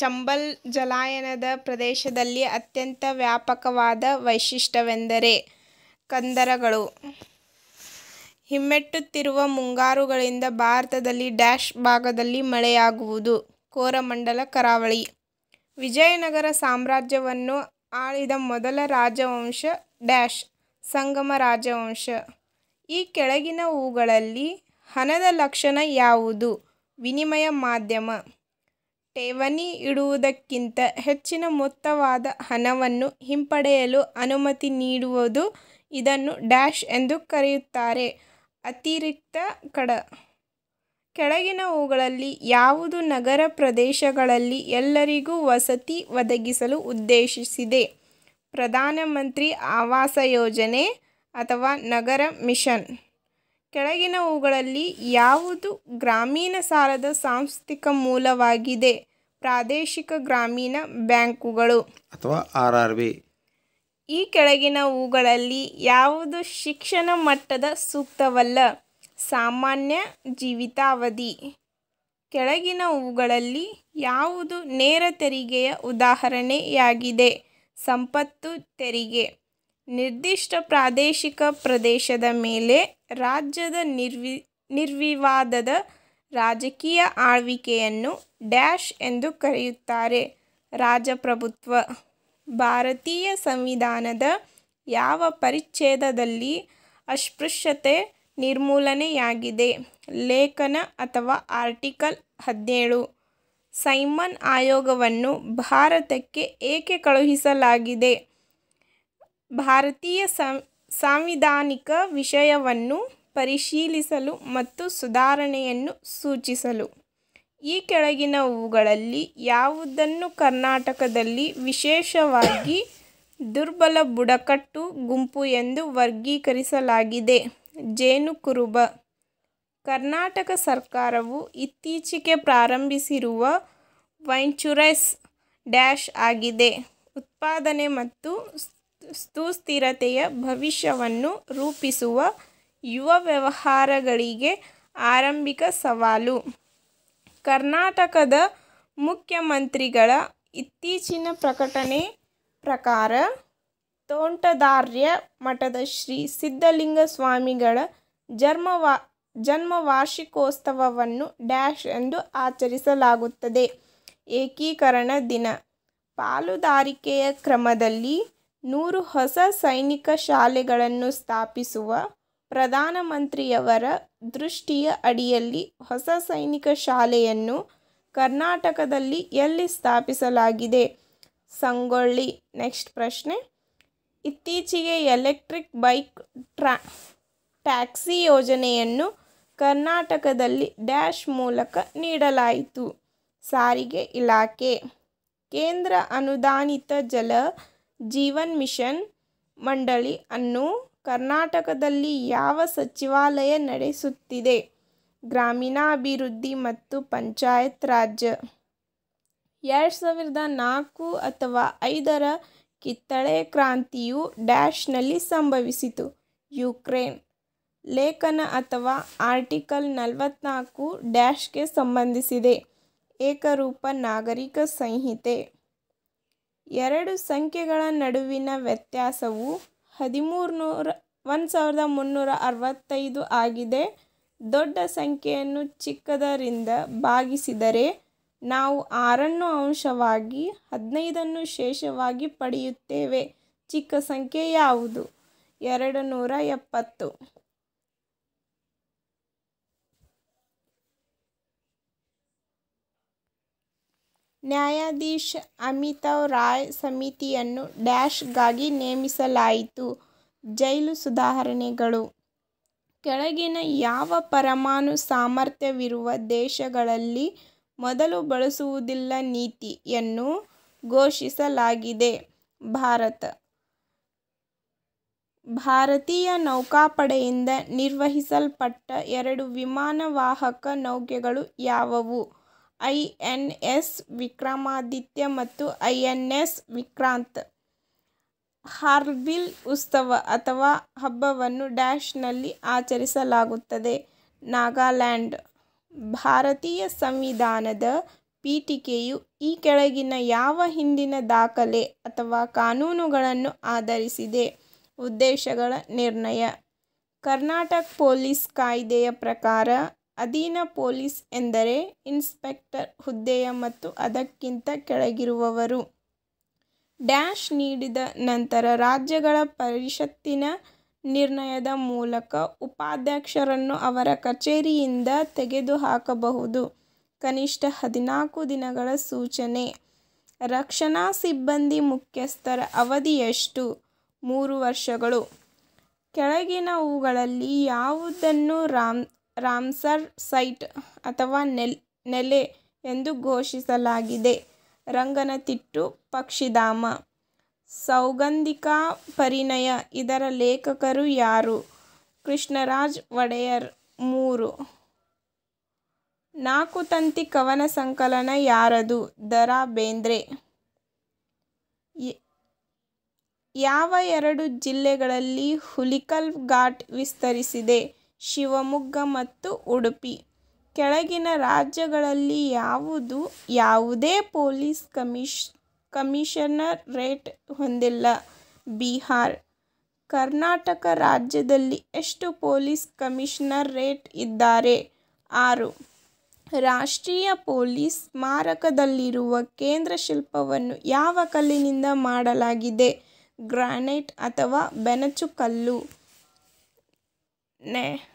ಚಂಬಲ್ ಜಲಾಯನದ ಪ್ರದೇಶದಲ್ಲಿ ಅತ್ಯಂತ ವ್ಯಾಪಕವಾದ ವೈಶಿಷ್ಟ್ಯವೆಂದರೆ ಕಂದರಗಳು ಹಿಮ್ಮೆಟ್ಟುತ್ತಿರುವ ಮುಂಗಾರುಗಳಿಂದ ಭಾರತದಲ್ಲಿ ಡ್ಯಾಶ್ ಭಾಗದಲ್ಲಿ ಮಳೆಯಾಗುವುದು ಕೋರಮಂಡಲ ಕರಾವಳಿ ವಿಜಯನಗರ ಸಾಮ್ರಾಜ್ಯವನ್ನು ಆಳಿದ ಮೊದಲ ರಾಜವಂಶ ಡ್ಯಾಶ್ ಸಂಗಮ ರಾಜವಂಶ ಈ ಕೆಳಗಿನ ಹೂಗಳಲ್ಲಿ ಹಣದ ಲಕ್ಷಣ ಯಾವುದು ವಿನಿಮಯ ಮಾಧ್ಯಮ ಠೇವಣಿ ಇಡುವುದಕ್ಕಿಂತ ಹೆಚ್ಚಿನ ಮೊತ್ತವಾದ ಹಣವನ್ನು ಹಿಂಪಡೆಯಲು ಅನುಮತಿ ನೀಡುವುದು ಇದನ್ನು ಡ್ಯಾಶ್ ಎಂದು ಕರೆಯುತ್ತಾರೆ ಅತಿರಿಕ್ತ ಕಡ ಕೆಳಗಿನವುಗಳಲ್ಲಿ ಯಾವುದು ನಗರ ಪ್ರದೇಶಗಳಲ್ಲಿ ಎಲ್ಲರಿಗೂ ವಸತಿ ಒದಗಿಸಲು ಉದ್ದೇಶಿಸಿದೆ ಪ್ರಧಾನಮಂತ್ರಿ ಆವಾಸ ಯೋಜನೆ ಅಥವಾ ನಗರ ಮಿಷನ್ ಕೆಳಗಿನವುಗಳಲ್ಲಿ ಯಾವುದು ಗ್ರಾಮೀಣ ಸಾಲದ ಸಾಂಸ್ಥಿಕ ಮೂಲವಾಗಿದೆ ಪ್ರಾದೇಶಿಕ ಗ್ರಾಮೀಣ ಬ್ಯಾಂಕುಗಳು ಅಥವಾ ಆರ್ ಆರ್ ಬಿ ಈ ಕೆಳಗಿನವುಗಳಲ್ಲಿ ಯಾವುದು ಶಿಕ್ಷಣ ಮಟ್ಟದ ಸೂಕ್ತವಲ್ಲ ಸಾಮಾನ್ಯ ಜೀವಿತಾವಧಿ ಕೆಳಗಿನವುಗಳಲ್ಲಿ ಯಾವುದು ನೇರ ತೆರಿಗೆಯ ಉದಾಹರಣೆಯಾಗಿದೆ ಸಂಪತ್ತು ತೆರಿಗೆ ನಿರ್ದಿಷ್ಟ ಪ್ರಾದೇಶಿಕ ಪ್ರದೇಶದ ಮೇಲೆ ರಾಜ್ಯದ ನಿರ್ವಿ ನಿರ್ವಿವಾದದ ರಾಜಕೀಯ ಆಳ್ವಿಕೆಯನ್ನು ಡ್ಯಾಶ್ ಎಂದು ಕರೆಯುತ್ತಾರೆ ರಾಜಪ್ರಭುತ್ವ ಭಾರತೀಯ ಸಂವಿಧಾನದ ಯಾವ ಪರಿಚ್ಛೇದದಲ್ಲಿ ಅಸ್ಪೃಶ್ಯತೆ ನಿರ್ಮೂಲನೆಯಾಗಿದೆ ಲೇಖನ ಅಥವಾ ಆರ್ಟಿಕಲ್ ಹದಿನೇಳು ಸೈಮನ್ ಆಯೋಗವನ್ನು ಭಾರತಕ್ಕೆ ಏಕೆ ಕಳುಹಿಸಲಾಗಿದೆ ಭಾರತೀಯ ಸಾಂವಿಧಾನಿಕ ವಿಷಯವನ್ನು ಪರಿಶೀಲಿಸಲು ಮತ್ತು ಸುಧಾರಣೆಯನ್ನು ಸೂಚಿಸಲು ಈ ಕೆಳಗಿನವುಗಳಲ್ಲಿ ಯಾವುದನ್ನು ಕರ್ನಾಟಕದಲ್ಲಿ ವಿಶೇಷವಾಗಿ ದುರ್ಬಲ ಬುಡಕಟ್ಟು ಗುಂಪು ಎಂದು ವರ್ಗೀಕರಿಸಲಾಗಿದೆ ಜೇನು ಕುರುಬ ಕರ್ನಾಟಕ ಸರ್ಕಾರವು ಇತ್ತೀಚೆಗೆ ಪ್ರಾರಂಭಿಸಿರುವ ವೈಂಚುರೈಸ್ ಡ್ಯಾಶ್ ಆಗಿದೆ ಉತ್ಪಾದನೆ ಮತ್ತು ಸುಸ್ಥಿರತೆಯ ಭವಿಷ್ಯವನ್ನು ರೂಪಿಸುವ ಯುವ ವ್ಯವಹಾರಗಳಿಗೆ ಆರಂಭಿಕ ಸವಾಲು ಕರ್ನಾಟಕದ ಮುಖ್ಯಮಂತ್ರಿಗಳ ಇತ್ತೀಚಿನ ಪ್ರಕಟಣೆ ಪ್ರಕಾರ ತೋಂಟದಾರ್ಯ ಮಠದ ಶ್ರೀ ಸಿದ್ಧಲಿಂಗ ಸ್ವಾಮಿಗಳ ಜನ್ಮವಾ ವಾರ್ಷಿಕೋತ್ಸವವನ್ನು ಡ್ಯಾಶ್ ಎಂದು ಆಚರಿಸಲಾಗುತ್ತದೆ ಏಕೀಕರಣ ದಿನ ಪಾಲುದಾರಿಕೆಯ ಕ್ರಮದಲ್ಲಿ ನೂರು ಹೊಸ ಸೈನಿಕ ಶಾಲೆಗಳನ್ನು ಸ್ಥಾಪಿಸುವ ಪ್ರಧಾನಮಂತ್ರಿಯವರ ದೃಷ್ಟಿಯ ಅಡಿಯಲ್ಲಿ ಹೊಸ ಸೈನಿಕ ಶಾಲೆಯನ್ನು ಕರ್ನಾಟಕದಲ್ಲಿ ಎಲ್ಲಿ ಸ್ಥಾಪಿಸಲಾಗಿದೆ ಸಂಗೊಳ್ಳಿ ನೆಕ್ಸ್ಟ್ ಪ್ರಶ್ನೆ ಇತ್ತೀಚೆಗೆ ಎಲೆಕ್ಟ್ರಿಕ್ ಬೈಕ್ ಟ್ರಾ ಟ್ಯಾಕ್ಸಿ ಯೋಜನೆಯನ್ನು ಕರ್ನಾಟಕದಲ್ಲಿ ಡ್ಯಾಶ್ ಮೂಲಕ ನೀಡಲಾಯಿತು ಸಾರಿಗೆ ಇಲಾಖೆ ಕೇಂದ್ರ ಅನುದಾನಿತ ಜಲ ಜೀವನ್ ಮಿಷನ್ ಮಂಡಳಿ ಅನ್ನು ಕರ್ನಾಟಕದಲ್ಲಿ ಯಾವ ಸಚಿವಾಲಯ ನಡೆಸುತ್ತಿದೆ ಗ್ರಾಮೀಣಾಭಿವೃದ್ಧಿ ಮತ್ತು ಪಂಚಾಯತ್ ರಾಜ್ ಎರಡು ಸಾವಿರದ ನಾಲ್ಕು ಅಥವಾ ಐದರ ಕಿತ್ತಳೆ ಕ್ರಾಂತಿಯು ಡ್ಯಾಶ್ನಲ್ಲಿ ಸಂಭವಿಸಿತು ಯುಕ್ರೇನ್ ಲೇಖನ ಅಥವಾ ಆರ್ಟಿಕಲ್ ನಲವತ್ನಾಲ್ಕು ಡ್ಯಾಶ್ಗೆ ಸಂಬಂಧಿಸಿದೆ ಏಕರೂಪ ನಾಗರಿಕ ಸಂಹಿತೆ ಎರಡು ಸಂಖ್ಯೆಗಳ ನಡುವಿನ ವ್ಯತ್ಯಾಸವು ಹದಿಮೂರು ನೂರ ಒಂದು ಸಾವಿರದ ಮುನ್ನೂರ ಅರವತ್ತೈದು ಆಗಿದೆ ದೊಡ್ಡ ಸಂಖ್ಯೆಯನ್ನು ಚಿಕ್ಕದರಿಂದ ಭಾಗಿಸಿದರೆ ನಾವು ಆರನ್ನು ಅಂಶವಾಗಿ ಹದಿನೈದನ್ನು ಶೇಷವಾಗಿ ಪಡೆಯುತ್ತೇವೆ ಚಿಕ್ಕ ಸಂಖ್ಯೆ ಯಾವುದು ಎರಡು ನೂರ ಎಪ್ಪತ್ತು ನ್ಯಾಯಾಧೀಶ ಅಮಿತಾವ್ ರಾಯ್ ಸಮಿತಿಯನ್ನು ಡ್ಯಾಶ್ಗಾಗಿ ನೇಮಿಸಲಾಯಿತು ಜೈಲು ಸುಧಾರಣೆಗಳು ಕೆಳಗಿನ ಯಾವ ಪರಮಾಣು ಸಾಮರ್ಥ್ಯವಿರುವ ದೇಶಗಳಲ್ಲಿ ಮೊದಲು ಬಳಸುವುದಿಲ್ಲ ನೀತಿಯನ್ನು ಘೋಷಿಸಲಾಗಿದೆ ಭಾರತ ಭಾರತೀಯ ನೌಕಾಪಡೆಯಿಂದ ನಿರ್ವಹಿಸಲ್ಪಟ್ಟ ಎರಡು ವಿಮಾನವಾಹಕ ನೌಕೆಗಳು ಯಾವುವು ಐ ಎನ್ ಎಸ್ ವಿಕ್ರಮಾದಿತ್ಯ ಮತ್ತು ಐ ಎನ್ ಎಸ್ ವಿಕ್ರಾಂತ್ ಹಾರ್ಬಿಲ್ ಉತ್ಸವ ಅಥವಾ ಹಬ್ಬವನ್ನು ಡ್ಯಾಶ್ನಲ್ಲಿ ಆಚರಿಸಲಾಗುತ್ತದೆ ನಾಗಾಲ್ಯಾಂಡ್ ಭಾರತೀಯ ಸಂವಿಧಾನದ ಪೀಠಿಕೆಯು ಈ ಕೆಳಗಿನ ಯಾವ ಹಿಂದಿನ ದಾಖಲೆ ಅಥವಾ ಕಾನೂನುಗಳನ್ನು ಆಧರಿಸಿದೆ ಉದ್ದೇಶಗಳ ನಿರ್ಣಯ ಕರ್ನಾಟಕ ಪೊಲೀಸ್ ಕಾಯ್ದೆಯ ಪ್ರಕಾರ ಅಧೀನ ಪೊಲೀಸ್ ಎಂದರೆ ಇನ್ಸ್ಪೆಕ್ಟರ್ ಹುದ್ದೆಯ ಮತ್ತು ಅದಕ್ಕಿಂತ ಕೆಳಗಿರುವವರು ಡ್ಯಾಶ್ ನೀಡಿದ ನಂತರ ರಾಜ್ಯಗಳ ಪರಿಷತ್ತಿನ ನಿರ್ಣಯದ ಮೂಲಕ ಉಪಾಧ್ಯಕ್ಷರನ್ನು ಅವರ ಕಚೇರಿಯಿಂದ ತೆಗೆದುಹಾಕಬಹುದು ಕನಿಷ್ಠ ಹದಿನಾಲ್ಕು ದಿನಗಳ ಸೂಚನೆ ರಕ್ಷಣಾ ಸಿಬ್ಬಂದಿ ಮುಖ್ಯಸ್ಥರ ಅವಧಿಯಷ್ಟು ಮೂರು ವರ್ಷಗಳು ಕೆಳಗಿನವುಗಳಲ್ಲಿ ಯಾವುದನ್ನು ರಾಮ್ ರಾಮ್ಸರ್ ಸೈಟ್ ಅಥವಾ ನೆಲ್ ನೆಲೆ ಎಂದು ಘೋಷಿಸಲಾಗಿದೆ ರಂಗನತಿಟ್ಟು ಪಕ್ಷಿಧಾಮ ಸೌಗಂಧಿಕಾ ಪರಿಣಯ ಇದರ ಲೇಖಕರು ಯಾರು ಕೃಷ್ಣರಾಜ್ ಒಡೆಯರ್ ಮೂರು ನಾಲ್ಕು ತಂತಿ ಕವನ ಸಂಕಲನ ಯಾರದು ದರಾ ಬೇಂದ್ರೆ ಯಾವ ಎರಡು ಜಿಲ್ಲೆಗಳಲ್ಲಿ ಹುಲಿಕಲ್ ಘಾಟ್ ವಿಸ್ತರಿಸಿದೆ ಶಿವಮೊಗ್ಗ ಮತ್ತು ಉಡುಪಿ ಕೆಳಗಿನ ರಾಜ್ಯಗಳಲ್ಲಿ ಯಾವುದು ಯಾವುದೇ ಪೊಲೀಸ್ ಕಮಿಷ್ ಕಮಿಷನರೇಟ್ ಹೊಂದಿಲ್ಲ ಬಿಹಾರ್ ಕರ್ನಾಟಕ ರಾಜ್ಯದಲ್ಲಿ ಎಷ್ಟು ಪೊಲೀಸ್ ಕಮಿಷನರ್ ರೇಟ್ ಇದ್ದಾರೆ ಆರು ರಾಷ್ಟ್ರೀಯ ಪೊಲೀಸ್ ಸ್ಮಾರಕದಲ್ಲಿರುವ ಕೇಂದ್ರ ಶಿಲ್ಪವನ್ನು ಯಾವ ಕಲ್ಲಿನಿಂದ ಮಾಡಲಾಗಿದೆ ಗ್ರಾನೈಟ್ ಅಥವಾ ಬೆನಚುಕಲ್ಲು Nej.